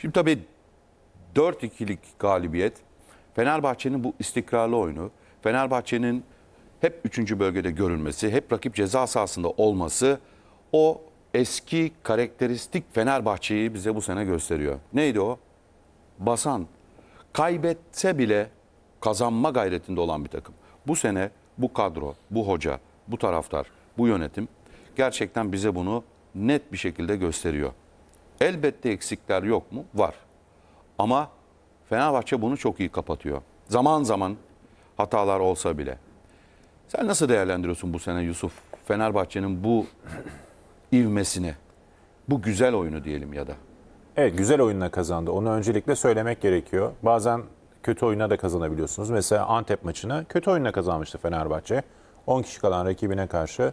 Şimdi tabii 4-2'lik galibiyet Fenerbahçe'nin bu istikrarlı oyunu, Fenerbahçe'nin hep 3. bölgede görülmesi, hep rakip ceza sahasında olması o eski karakteristik Fenerbahçe'yi bize bu sene gösteriyor. Neydi o? Basan. Kaybetse bile kazanma gayretinde olan bir takım. Bu sene bu kadro, bu hoca, bu taraftar, bu yönetim gerçekten bize bunu net bir şekilde gösteriyor. Elbette eksikler yok mu? Var. Ama Fenerbahçe bunu çok iyi kapatıyor. Zaman zaman hatalar olsa bile. Sen nasıl değerlendiriyorsun bu sene Yusuf? Fenerbahçe'nin bu ivmesini, bu güzel oyunu diyelim ya da. Evet güzel oyunla kazandı. Onu öncelikle söylemek gerekiyor. Bazen kötü oyuna da kazanabiliyorsunuz. Mesela Antep maçını kötü oyunla kazanmıştı Fenerbahçe. 10 kişi kalan rakibine karşı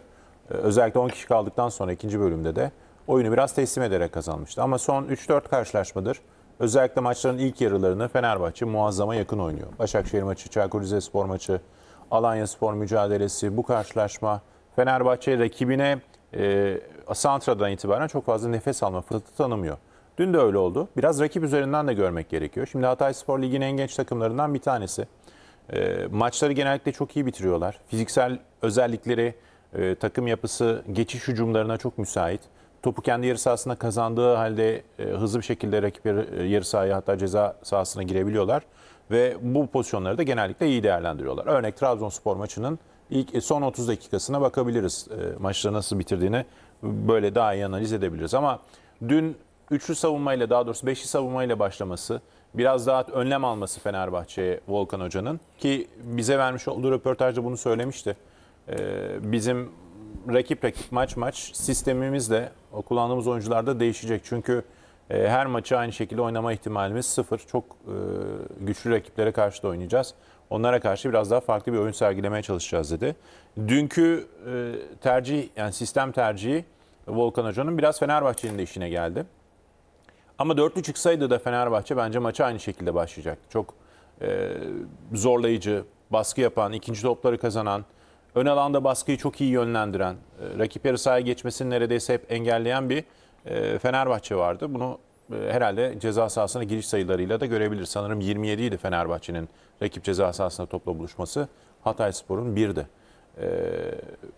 e, özellikle 10 kişi kaldıktan sonra ikinci bölümde de oyunu biraz teslim ederek kazanmıştı. Ama son 3-4 karşılaşmadır özellikle maçların ilk yarılarını Fenerbahçe muazzama yakın oynuyor. Başakşehir maçı, Çaykur Rizespor maçı, Alanya Spor mücadelesi, bu karşılaşma Fenerbahçe rakibine e, Santra'dan itibaren çok fazla nefes alma fırsatı tanımıyor. Dün de öyle oldu. Biraz rakip üzerinden de görmek gerekiyor. Şimdi Hatay Spor Ligi'nin en genç takımlarından bir tanesi. E, maçları genellikle çok iyi bitiriyorlar. Fiziksel özellikleri, e, takım yapısı, geçiş hücumlarına çok müsait topu kendi yarı sahasına kazandığı halde e, hızlı bir şekilde rakip yarı, e, yarı sahaya hatta ceza sahasına girebiliyorlar. Ve bu pozisyonları da genellikle iyi değerlendiriyorlar. Örnek Trabzonspor maçının ilk e, son 30 dakikasına bakabiliriz. E, maçları nasıl bitirdiğini böyle daha iyi analiz edebiliriz. Ama dün üçlü savunmayla daha doğrusu beşli savunmayla başlaması, biraz daha önlem alması Fenerbahçe'ye Volkan Hoca'nın ki bize vermiş olduğu röportajda bunu söylemişti. E, bizim rakip rakip maç maç sistemimiz de kullandığımız oyuncularda değişecek. Çünkü e, her maçı aynı şekilde oynama ihtimalimiz sıfır. Çok e, güçlü rakiplere karşı da oynayacağız. Onlara karşı biraz daha farklı bir oyun sergilemeye çalışacağız dedi. Dünkü e, tercih yani sistem tercihi Volkan Hoca'nın biraz Fenerbahçe'nin de işine geldi. Ama dörtlü çıksaydı da Fenerbahçe bence maçı aynı şekilde başlayacak. Çok e, zorlayıcı, baskı yapan, ikinci topları kazanan, ön alanda baskıyı çok iyi yönlendiren, e, rakip yarı sahaya geçmesini neredeyse hep engelleyen bir e, Fenerbahçe vardı. Bunu e, herhalde ceza sahasına giriş sayılarıyla da görebilir. Sanırım 27 idi Fenerbahçe'nin rakip ceza sahasında topla buluşması. Hatay Spor'un 1'di.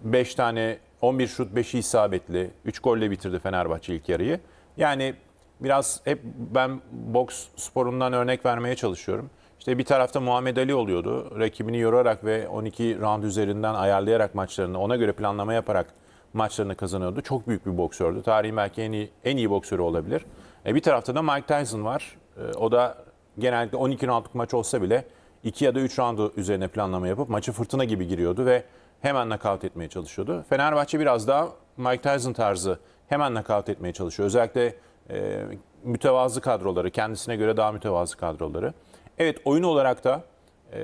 5 tane 11 şut 5'i isabetli. 3 golle bitirdi Fenerbahçe ilk yarıyı. Yani biraz hep ben boks sporundan örnek vermeye çalışıyorum. İşte bir tarafta Muhammed Ali oluyordu. Rakibini yorarak ve 12 round üzerinden ayarlayarak maçlarını ona göre planlama yaparak maçlarını kazanıyordu. Çok büyük bir boksördü. Tarihin belki en iyi, en iyi boksörü olabilir. E bir tarafta da Mike Tyson var. E, o da genellikle 12 roundluk maç olsa bile 2 ya da 3 roundu üzerine planlama yapıp maçı fırtına gibi giriyordu ve hemen nakavt etmeye çalışıyordu. Fenerbahçe biraz daha Mike Tyson tarzı hemen nakavt etmeye çalışıyor. Özellikle e, mütevazı kadroları, kendisine göre daha mütevazı kadroları. Evet oyun olarak da e,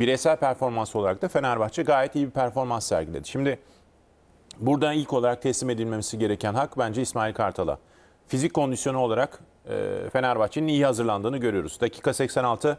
bireysel performans olarak da Fenerbahçe gayet iyi bir performans sergiledi. Şimdi buradan ilk olarak teslim edilmemesi gereken hak bence İsmail Kartal'a. Fizik kondisyonu olarak e, Fenerbahçe'nin iyi hazırlandığını görüyoruz. Dakika 86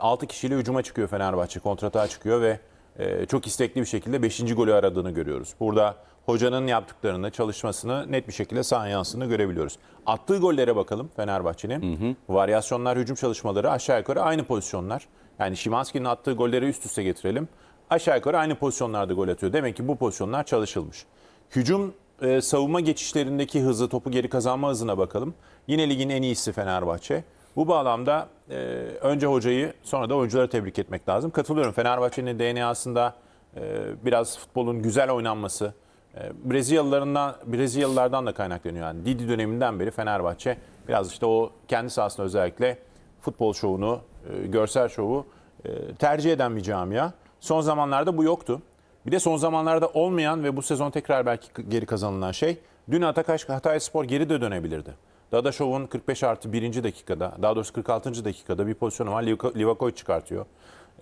6 kişiyle hücuma çıkıyor Fenerbahçe, kontratağa çıkıyor ve ee, çok istekli bir şekilde 5. golü aradığını görüyoruz. Burada hocanın yaptıklarını, çalışmasını net bir şekilde sahaya yansını görebiliyoruz. Attığı gollere bakalım Fenerbahçe'nin. Varyasyonlar, hücum çalışmaları aşağı yukarı aynı pozisyonlar. Yani Şimanski'nin attığı golleri üst üste getirelim. Aşağı yukarı aynı pozisyonlarda gol atıyor. Demek ki bu pozisyonlar çalışılmış. Hücum e, savunma geçişlerindeki hızı, topu geri kazanma hızına bakalım. Yine ligin en iyisi Fenerbahçe. Bu bağlamda e, önce hocayı sonra da oyuncuları tebrik etmek lazım. Katılıyorum Fenerbahçe'nin DNA'sında e, biraz futbolun güzel oynanması, e, Brezilyalılarından Brezilyalılardan da kaynaklanıyor. Yani Didi döneminden beri Fenerbahçe biraz işte o kendi sahasında özellikle futbol şovunu, e, görsel şovu e, tercih eden bir camia. Son zamanlarda bu yoktu. Bir de son zamanlarda olmayan ve bu sezon tekrar belki geri kazanılan şey dün Atakaş Hatay Spor geri de dönebilirdi. Dadaşov'un 45 artı 1. dakikada, daha doğrusu 46. dakikada bir pozisyonu var. Livakoy çıkartıyor.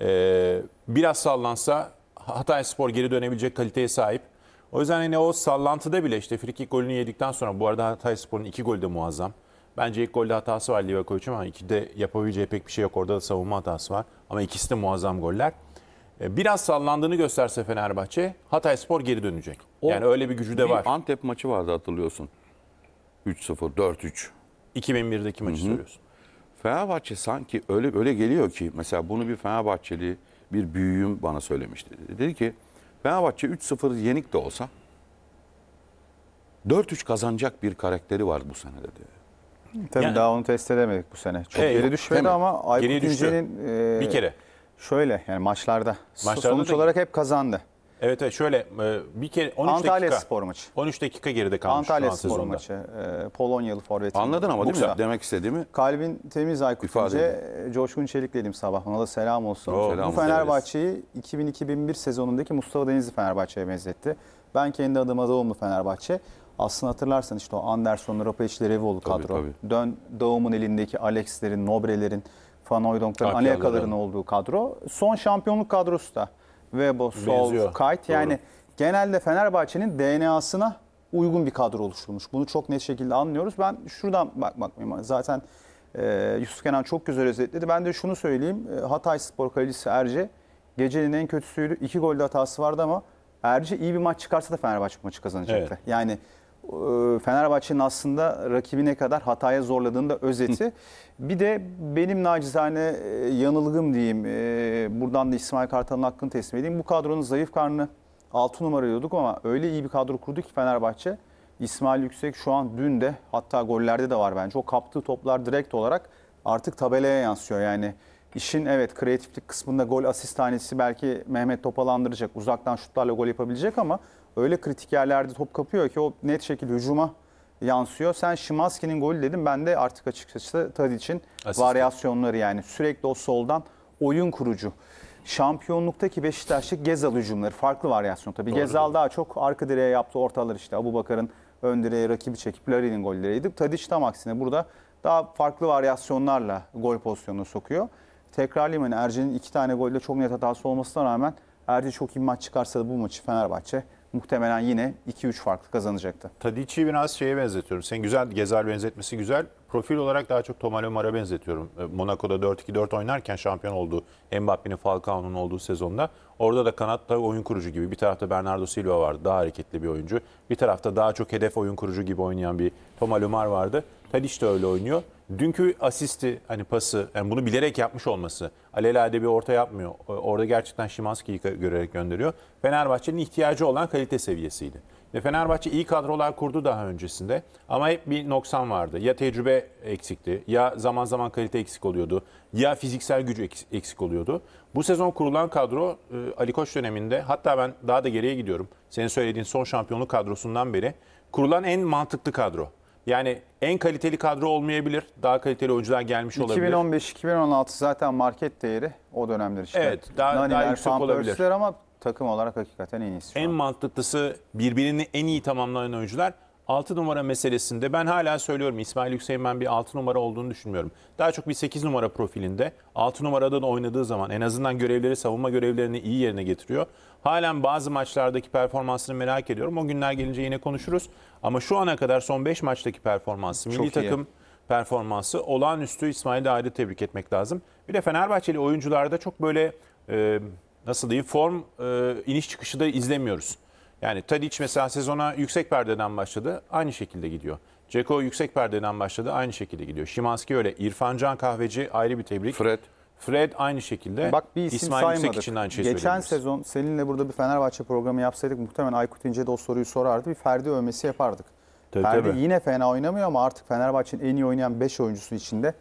Ee, biraz sallansa Hatay Spor geri dönebilecek kaliteye sahip. O yüzden hani o sallantıda bile işte frikik golünü yedikten sonra bu arada Hatay Spor'un iki golü de muazzam. Bence ilk golde hatası var Livakovic ama ikide yapabileceği pek bir şey yok. Orada da savunma hatası var. Ama ikisi de muazzam goller. Ee, biraz sallandığını gösterse Fenerbahçe, Hatay Spor geri dönecek. O, yani öyle bir gücü de var. Antep maçı vardı hatırlıyorsun. 3-0, 4-3. 2001'deki maçı Hı -hı. söylüyorsun. Fenerbahçe sanki öyle öyle geliyor ki mesela bunu bir Fenerbahçeli bir büyüğüm bana söylemişti. Dedi ki Fenerbahçe 3-0 yenik de olsa 4-3 kazanacak bir karakteri var bu sene dedi. Tabii yani, daha onu test edemedik bu sene. Çok e, geri düşmedi ama Aykut İnce'nin e, bir kere şöyle yani maçlarda, maçlarda sonuç olarak hep kazandı. Evet evet şöyle e, bir kere 13 Antalya dakika. Spor maçı. 13 dakika geride kalmış Antalya şu an Spor sezonda. maçı. E, Polonyalı forvet. Anladın ama değil mi? Demek istediğimi. Kalbin temiz Aykut İfade Coşkun Çelik dedim sabah. Ona da selam olsun. Oo, selam Bu olsun, Fenerbahçe'yi 2000-2001 sezonundaki Mustafa Denizli Fenerbahçe'ye benzetti. Ben kendi adıma doğumlu Fenerbahçe. Aslında hatırlarsan işte o Anderson, Rapeçli, Revoğlu Tabii, kadro. tabii. Dön Doğum'un elindeki Alex'lerin, Nobre'lerin, Van Hooydonk'ların, Akyalar'ın. olduğu kadro. Son şampiyonluk kadrosu da. Webo, Sol, Benziyor. Kite. Yani Doğru. genelde Fenerbahçe'nin DNA'sına uygun bir kadro oluşturulmuş. Bunu çok net şekilde anlıyoruz. Ben şuradan bakmak mıyım? Zaten e, Yusuf Kenan çok güzel özetledi. Ben de şunu söyleyeyim. E, Hatay Spor kalecisi Erce gecenin en kötüsüydü. İki golde hatası vardı ama Erce iyi bir maç çıkarsa da Fenerbahçe maçı kazanacaktı. Evet. Yani ee, Fenerbahçe'nin aslında rakibi ne kadar hataya zorladığını da özeti. Hı. Bir de benim nacizane e, yanılgım diyeyim, e, buradan da İsmail Kartal'ın hakkını teslim edeyim. Bu kadronun zayıf karnını 6 numara diyorduk ama öyle iyi bir kadro kurdu ki Fenerbahçe. İsmail Yüksek şu an dün de hatta gollerde de var bence. O kaptığı toplar direkt olarak artık tabelaya yansıyor. Yani işin evet kreatiflik kısmında gol asist tanesi belki Mehmet topalandıracak. Uzaktan şutlarla gol yapabilecek ama öyle kritik yerlerde top kapıyor ki o net şekilde hücuma yansıyor. Sen Şimanski'nin golü dedim. Ben de artık açıkçası Tadic'in varyasyonları yani sürekli o soldan oyun kurucu. Şampiyonluktaki Beşiktaş'lık Gezal hücumları farklı varyasyon tabii. Doğru, Gezal doğru. daha çok arka direğe yaptı, ortalar işte Abu Bakar'ın ön direğe rakibi çekip Larin'in golleriydi. Tadic tam aksine burada daha farklı varyasyonlarla gol pozisyonuna sokuyor. Tekrarlayayım hani Ercan'ın iki tane golle çok net hatası olmasına rağmen Erci çok iyi maç çıkarsa da bu maçı Fenerbahçe muhtemelen yine 2-3 farklı kazanacaktı. Tadic'i biraz şeye benzetiyorum. Sen güzel Gezel benzetmesi güzel. Profil olarak daha çok Tomale Mara benzetiyorum. E, Monaco'da 4-2-4 oynarken şampiyon oldu. Mbappe'nin Falcao'nun olduğu sezonda. Orada da kanatta oyun kurucu gibi. Bir tarafta Bernardo Silva vardı. Daha hareketli bir oyuncu. Bir tarafta daha çok hedef oyun kurucu gibi oynayan bir Tomale Mara vardı. Tadiş de öyle oynuyor. Dünkü asisti hani pası yani bunu bilerek yapmış olması. Alelade bir orta yapmıyor. Orada gerçekten Şimanski'yi görerek gönderiyor. Fenerbahçe'nin ihtiyacı olan kalite seviyesiydi. Ve Fenerbahçe iyi kadrolar kurdu daha öncesinde ama hep bir noksan vardı. Ya tecrübe eksikti, ya zaman zaman kalite eksik oluyordu, ya fiziksel gücü eksik oluyordu. Bu sezon kurulan kadro e, Ali Koç döneminde hatta ben daha da geriye gidiyorum. Senin söylediğin son şampiyonluk kadrosundan beri kurulan en mantıklı kadro. Yani en kaliteli kadro olmayabilir. Daha kaliteli oyuncular gelmiş olabilir. 2015-2016 zaten market değeri o dönemler işte. Evet daha, Nani, daha yüksek olabilir. Ama takım olarak hakikaten en iyisi. En mantıklısı birbirini en iyi tamamlayan oyuncular 6 numara meselesinde ben hala söylüyorum İsmail Hüseyin ben bir 6 numara olduğunu düşünmüyorum. Daha çok bir 8 numara profilinde 6 numarada da oynadığı zaman en azından görevleri savunma görevlerini iyi yerine getiriyor. Halen bazı maçlardaki performansını merak ediyorum. O günler gelince yine konuşuruz. Ama şu ana kadar son 5 maçtaki performansı, çok milli iyi. takım performansı olağanüstü İsmail'i ayrı tebrik etmek lazım. Bir de Fenerbahçeli oyuncularda çok böyle e, nasıl diyeyim form e, iniş çıkışı da izlemiyoruz. Yani Tadic mesela sezona yüksek perdeden başladı. Aynı şekilde gidiyor. Ceko yüksek perdeden başladı. Aynı şekilde gidiyor. Şimanski öyle. İrfan Can Kahveci ayrı bir tebrik. Fred. Fred aynı şekilde. Bak bir isim İsmail saymadık. Yüksek için şey Geçen sezon seninle burada bir Fenerbahçe programı yapsaydık muhtemelen Aykut İnce de o soruyu sorardı. Bir Ferdi övmesi yapardık. Tabii, Ferdi tabii. yine fena oynamıyor ama artık Fenerbahçe'nin en iyi oynayan 5 oyuncusu içinde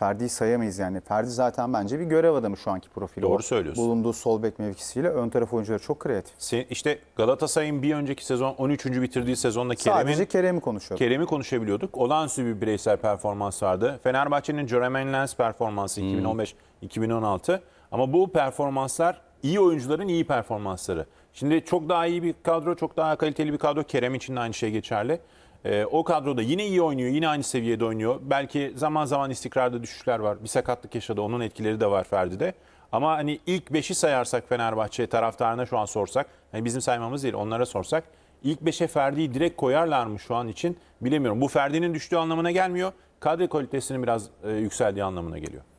Ferdi sayamayız yani. Ferdi zaten bence bir görev adamı şu anki profili. Doğru söylüyorsun. Bulunduğu sol bek mevkisiyle ön taraf oyuncuları çok kreatif. Se, işte Galatasaray'ın bir önceki sezon 13. bitirdiği sezonda Kerem'in Sadece Kerem'i konuşuyorduk. Kerem'i konuşabiliyorduk. Olağanüstü bir bireysel performans vardı. Fenerbahçe'nin Jeremy Lens performansı hmm. 2015-2016 ama bu performanslar iyi oyuncuların iyi performansları. Şimdi çok daha iyi bir kadro, çok daha kaliteli bir kadro. Kerem için de aynı şey geçerli. E, o kadroda yine iyi oynuyor, yine aynı seviyede oynuyor. Belki zaman zaman istikrarda düşüşler var. Bir sakatlık yaşadı, onun etkileri de var Ferdi'de. Ama hani ilk 5'i sayarsak Fenerbahçe taraftarına şu an sorsak, hani bizim saymamız değil onlara sorsak, ilk 5'e Ferdi'yi direkt koyarlar mı şu an için bilemiyorum. Bu Ferdi'nin düştüğü anlamına gelmiyor. Kadro kalitesinin biraz e, yükseldiği anlamına geliyor.